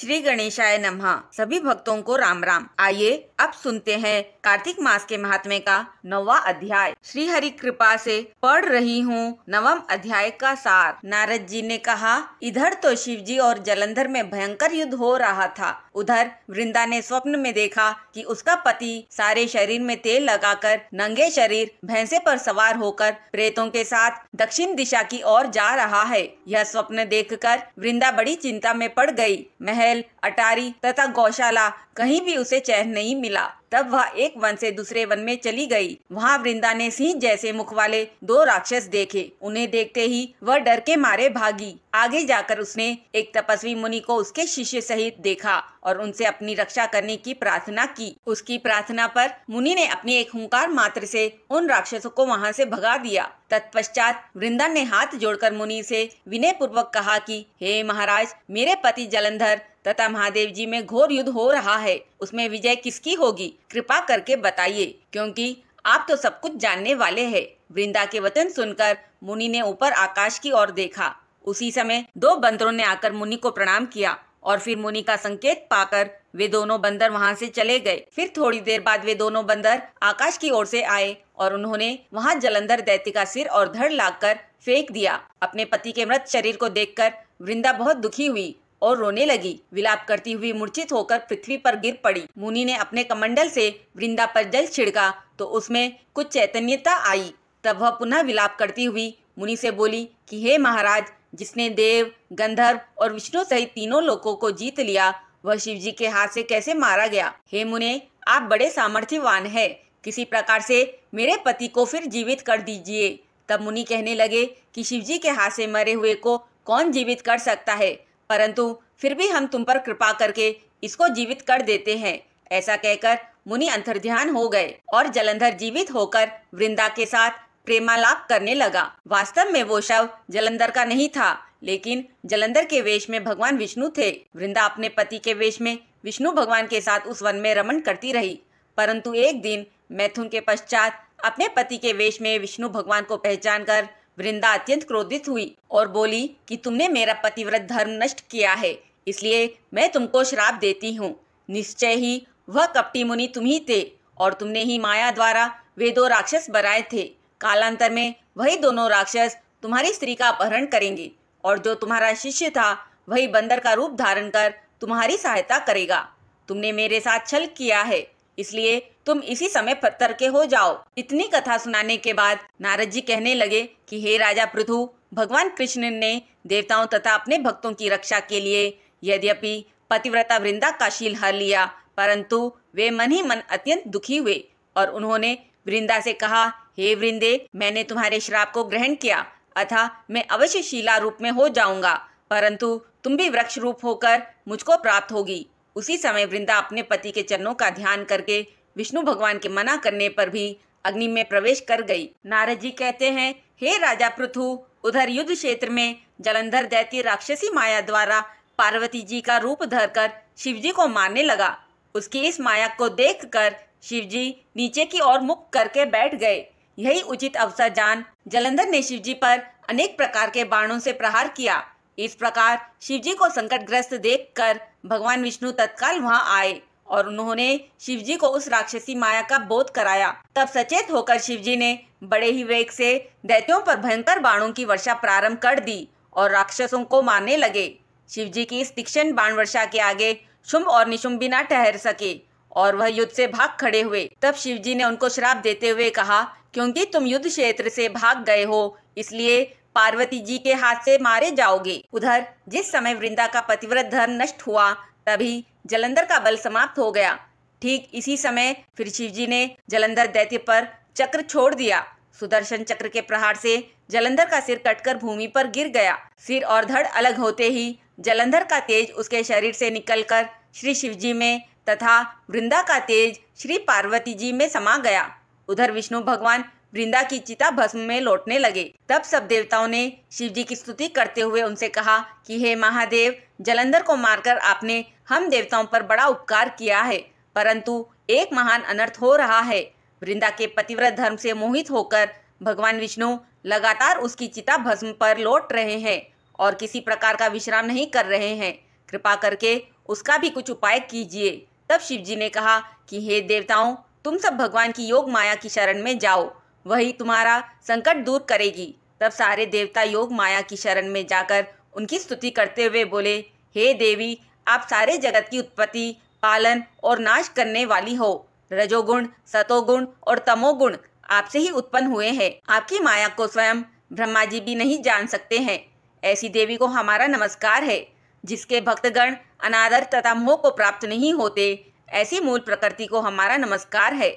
श्री गणेशाय नमः सभी भक्तों को राम राम आइए अब सुनते हैं कार्तिक मास के महात्म्य का नवा अध्याय श्री हरि कृपा से पढ़ रही हूँ नवम अध्याय का सार नारद जी ने कहा इधर तो शिव जी और जलंधर में भयंकर युद्ध हो रहा था उधर वृंदा ने स्वप्न में देखा कि उसका पति सारे शरीर में तेल लगाकर नंगे शरीर भैंसे पर सवार होकर प्रेतों के साथ दक्षिण दिशा की ओर जा रहा है यह स्वप्न देखकर वृंदा बड़ी चिंता में पड़ गई मह बैल अटारी तथा गौशाला कहीं भी उसे चैन नहीं मिला तब वह एक वन से दूसरे वन में चली गई। वहाँ वृंदा ने सिंह जैसे मुख वाले दो राक्षस देखे उन्हें देखते ही वह डर के मारे भागी आगे जाकर उसने एक तपस्वी मुनि को उसके शिष्य सहित देखा और उनसे अपनी रक्षा करने की प्रार्थना की उसकी प्रार्थना पर मुनि ने अपनी एक हंकार मात्र से उन राक्षसों को वहाँ से भगा दिया तत्पश्चात वृंदा ने हाथ जोड़कर मुनि से विनय पूर्वक कहा कि हे महाराज मेरे पति जलंधर तथा महादेव जी में घोर युद्ध हो रहा है उसमें विजय किसकी होगी कृपा करके बताइए क्योंकि आप तो सब कुछ जानने वाले हैं वृंदा के वचन सुनकर मुनि ने ऊपर आकाश की ओर देखा उसी समय दो बंदरों ने आकर मुनि को प्रणाम किया और फिर मुनि का संकेत पाकर वे दोनों बंदर वहां से चले गए फिर थोड़ी देर बाद वे दोनों बंदर आकाश की ओर से आए और उन्होंने वहां जलंधर दैत्य का सिर और धड़ लाकर फेंक दिया अपने पति के मृत शरीर को देखकर वृंदा बहुत दुखी हुई और रोने लगी विलाप करती हुई मूर्छित होकर पृथ्वी पर गिर पड़ी मुनि ने अपने कमंडल से वृंदा पर जल छिड़का तो उसमें कुछ चैतन्यता आई तब वह पुनः विलाप करती हुई मुनि से बोली कि हे महाराज जिसने देव गंधर्व और विष्णु सहित तीनों लोगों को जीत लिया वह शिव जी के हाथ से कैसे मारा गया हे मुने आप बड़े सामर्थ्यवान है किसी प्रकार से मेरे पति को फिर जीवित कर दीजिए तब मुनि कहने लगे कि शिव जी के हाथ से मरे हुए को कौन जीवित कर सकता है परंतु फिर भी हम तुम पर कृपा करके इसको जीवित कर देते हैं ऐसा कहकर मुनि अंतर्ध्यान हो गए और जलंधर जीवित होकर वृंदा के साथ प्रेमालाप करने लगा वास्तव में वो शव जलंधर का नहीं था लेकिन जलंधर के वेश में भगवान विष्णु थे वृंदा अपने पति के वेश में विष्णु भगवान के साथ उस वन में रमन करती रही परंतु एक दिन मैथुन के पश्चात अपने पति के वेश में विष्णु भगवान को पहचान कर वृंदा अत्यंत क्रोधित हुई और बोली कि तुमने मेरा पतिव्रत धर्म नष्ट किया है इसलिए मैं तुमको श्राप देती हूँ निश्चय ही वह कपटी मुनि तुम ही थे और तुमने ही माया द्वारा वे दो राक्षस बनाए थे कालांतर में वही दोनों राक्षस तुम्हारी स्त्री का अपहरण करेंगे और जो तुम्हारा शिष्य था वही बंदर का रूप धारण कर तुम्हारी सहायता करेगा तुमने मेरे साथ छल किया है इसलिए तुम इसी समय पत्थर के हो जाओ इतनी कथा सुनाने के बाद नारद जी कहने लगे कि हे राजा पृथु भगवान कृष्ण ने देवताओं तथा अपने भक्तों की रक्षा के लिए यद्यपि पतिव्रता वृंदा का शील हर लिया परंतु वे मन ही मन अत्यंत दुखी हुए और उन्होंने वृंदा से कहा हे वृंदे मैंने तुम्हारे श्राप को ग्रहण किया अथा मैं अवश्य शिला रूप में हो जाऊंगा परंतु तुम भी वृक्ष रूप होकर मुझको प्राप्त होगी उसी समय वृंदा अपने पति के चरणों का ध्यान करके विष्णु भगवान के मना करने पर भी अग्नि में प्रवेश कर गई नारद जी कहते हैं हे राजा पृथु उधर युद्ध क्षेत्र में जलंधर दैत्य राक्षसी माया द्वारा पार्वती जी का रूप धरकर जी को मारने लगा उसकी इस माया को देखकर जी नीचे की ओर मुख करके बैठ गए यही उचित अवसर जान जलंधर ने शिव जी पर अनेक प्रकार के बाणों से प्रहार किया इस प्रकार शिव जी को संकटग्रस्त देखकर भगवान विष्णु तत्काल वहां आए और उन्होंने शिवजी को उस राक्षसी माया का बोध कराया तब सचेत होकर शिवजी ने बड़े ही वेग से दैत्यों पर भयंकर बाणों की वर्षा प्रारंभ कर दी और राक्षसों को मारने लगे शिवजी की इस तीक्षण बाण वर्षा के आगे शुंभ और निशुंभ बिना ठहर सके और वह युद्ध से भाग खड़े हुए तब शिवजी ने उनको श्राप देते हुए कहा क्योंकि तुम युद्ध क्षेत्र से भाग गए हो इसलिए पार्वती जी के हाथ से मारे जाओगे उधर जिस समय वृंदा का पतिव्रत धर्म नष्ट हुआ तभी जलंधर का बल समाप्त हो गया ठीक इसी समय फिर शिवजी ने जलंधर दैत्य पर चक्र छोड़ दिया सुदर्शन चक्र के प्रहार से जलंधर का सिर कटकर भूमि पर गिर गया सिर और धड़ अलग होते ही जलंधर का तेज उसके शरीर से निकलकर श्री शिवजी में तथा वृंदा का तेज श्री पार्वती जी में समा गया उधर विष्णु भगवान वृंदा की चिता भस्म में लौटने लगे तब सब देवताओं ने शिव जी की स्तुति करते हुए उनसे कहा कि हे महादेव जलंधर को मारकर आपने हम देवताओं पर बड़ा उपकार किया है परंतु एक महान अनर्थ हो रहा है वृंदा के पतिव्रत धर्म से मोहित होकर भगवान विष्णु लगातार उसकी चिता भस्म पर लौट रहे हैं और किसी प्रकार का विश्राम नहीं कर रहे हैं कृपा करके उसका भी कुछ उपाय कीजिए तब शिव जी ने कहा कि हे देवताओं तुम सब भगवान की योग माया की शरण में जाओ वही तुम्हारा संकट दूर करेगी तब सारे देवता योग माया की शरण में जाकर उनकी स्तुति करते हुए बोले हे देवी आप सारे जगत की उत्पत्ति पालन और नाश करने वाली हो रजोगुण सतोगुण और तमोगुण आपसे ही उत्पन्न हुए हैं आपकी माया को स्वयं ब्रह्मा जी भी नहीं जान सकते हैं ऐसी देवी को हमारा नमस्कार है जिसके भक्तगण अनादर तथा मोह को प्राप्त नहीं होते ऐसी मूल प्रकृति को हमारा नमस्कार है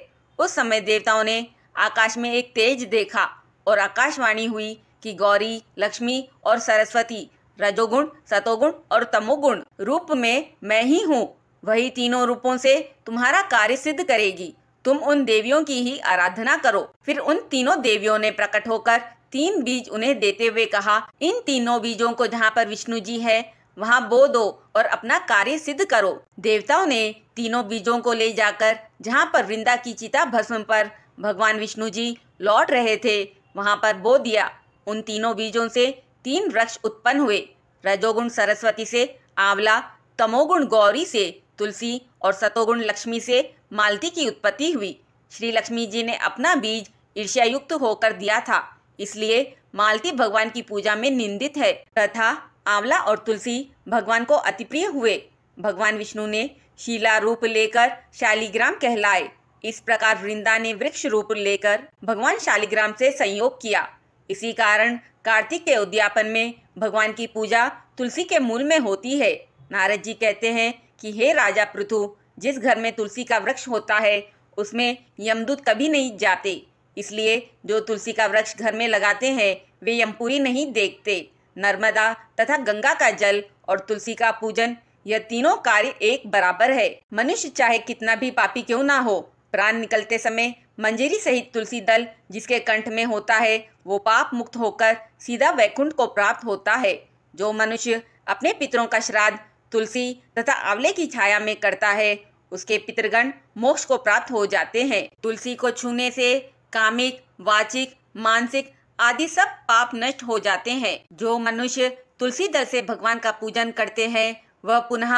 उस समय देवताओं ने आकाश में एक तेज देखा और आकाशवाणी हुई कि गौरी लक्ष्मी और सरस्वती रजोगुण सतोगुण और तमोगुण रूप में मैं ही हूँ वही तीनों रूपों से तुम्हारा कार्य सिद्ध करेगी तुम उन देवियों की ही आराधना करो फिर उन तीनों देवियों ने प्रकट होकर तीन बीज उन्हें देते हुए कहा इन तीनों बीजों को जहाँ पर विष्णु जी है वहाँ बो दो और अपना कार्य सिद्ध करो देवताओं ने तीनों बीजों को ले जाकर जहाँ पर वृंदा की चिता भस्म पर भगवान विष्णु जी लौट रहे थे वहाँ पर बो दिया उन तीनों बीजों से तीन वृक्ष उत्पन्न हुए रजोगुण सरस्वती से आंवला तमोगुण गौरी से तुलसी और सतोगुण लक्ष्मी से मालती की उत्पत्ति हुई श्री लक्ष्मी जी ने अपना बीज ईर्ष्यायुक्त होकर दिया था इसलिए मालती भगवान की पूजा में निंदित है तथा आंवला और तुलसी भगवान को अति प्रिय हुए भगवान विष्णु ने शीला रूप लेकर शालीग्राम कहलाए इस प्रकार वृंदा ने वृक्ष रूप लेकर भगवान शालिग्राम से संयोग किया इसी कारण कार्तिक के उद्यापन में भगवान की पूजा तुलसी के मूल में होती है नारद जी कहते हैं कि हे राजा पृथु जिस घर में तुलसी का वृक्ष होता है उसमें यमदूत कभी नहीं जाते इसलिए जो तुलसी का वृक्ष घर में लगाते हैं वे यमपुरी नहीं देखते नर्मदा तथा गंगा का जल और तुलसी का पूजन यह तीनों कार्य एक बराबर है मनुष्य चाहे कितना भी पापी क्यों ना हो प्राण निकलते समय मंजेरी सहित तुलसी दल जिसके कंठ में होता है वो पाप मुक्त होकर सीधा वैकुंठ को प्राप्त होता है जो मनुष्य अपने पितरों का श्राद्ध तुलसी तथा आंवले की छाया में करता है उसके पितृगण मोक्ष को प्राप्त हो जाते हैं तुलसी को छूने से कामिक वाचिक मानसिक आदि सब पाप नष्ट हो जाते हैं जो मनुष्य तुलसी दल से भगवान का पूजन करते हैं वह पुनः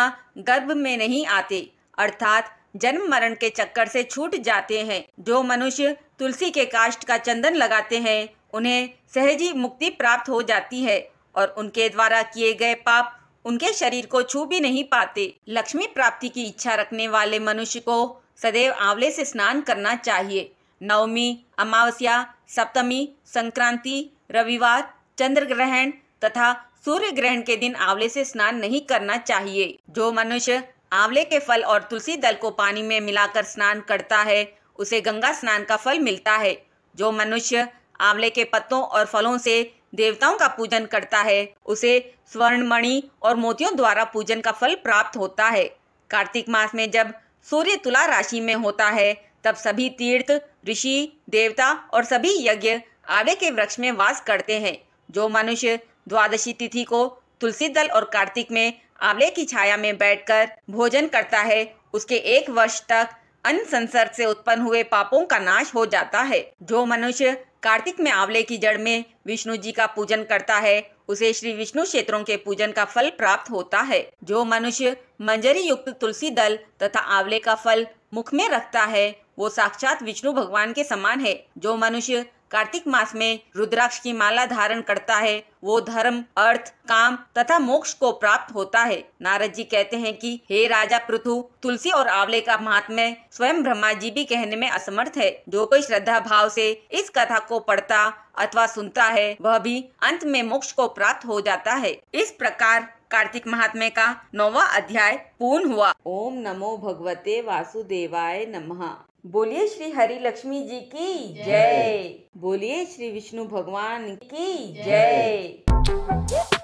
गर्भ में नहीं आते अर्थात जन्म मरण के चक्कर से छूट जाते हैं जो मनुष्य तुलसी के काष्ट का चंदन लगाते हैं उन्हें सहजी मुक्ति प्राप्त हो जाती है और उनके द्वारा किए गए पाप उनके शरीर को छू भी नहीं पाते लक्ष्मी प्राप्ति की इच्छा रखने वाले मनुष्य को सदैव आंवले से स्नान करना चाहिए नवमी अमावस्या सप्तमी संक्रांति रविवार चंद्र ग्रहण तथा सूर्य ग्रहण के दिन आंवले से स्नान नहीं करना चाहिए जो मनुष्य आंवले के फल और तुलसी दल को पानी में मिलाकर स्नान करता है उसे गंगा स्नान का फल मिलता है जो मनुष्य आंवले के पत्तों और फलों से देवताओं का पूजन करता है उसे स्वर्णमणि और मोतियों द्वारा पूजन का फल प्राप्त होता है कार्तिक मास में जब सूर्य तुला राशि में होता है तब सभी तीर्थ ऋषि देवता और सभी यज्ञ आड़े के वृक्ष में वास करते हैं जो मनुष्य द्वादशी तिथि को तुलसी दल और कार्तिक में आंवले की छाया में बैठकर भोजन करता है उसके एक वर्ष तक अन्न संसर्ग से उत्पन्न हुए पापों का नाश हो जाता है जो मनुष्य कार्तिक में आंवले की जड़ में विष्णु जी का पूजन करता है उसे श्री विष्णु क्षेत्रों के पूजन का फल प्राप्त होता है जो मनुष्य मंजरी युक्त तुलसी दल तथा आंवले का फल मुख में रखता है वो साक्षात विष्णु भगवान के समान है जो मनुष्य कार्तिक मास में रुद्राक्ष की माला धारण करता है वो धर्म अर्थ काम तथा मोक्ष को प्राप्त होता है नारद जी कहते हैं कि हे राजा पृथु तुलसी और आंवले का महात्म्य स्वयं ब्रह्मा जी भी कहने में असमर्थ है जो कोई श्रद्धा भाव से इस कथा को पढ़ता अथवा सुनता है वह भी अंत में मोक्ष को प्राप्त हो जाता है इस प्रकार कार्तिक महात्म्य का नौवा अध्याय पूर्ण हुआ ओम नमो भगवते वासुदेवाय नमः बोलिए श्री हरि लक्ष्मी जी की जय बोलिए श्री विष्णु भगवान की जय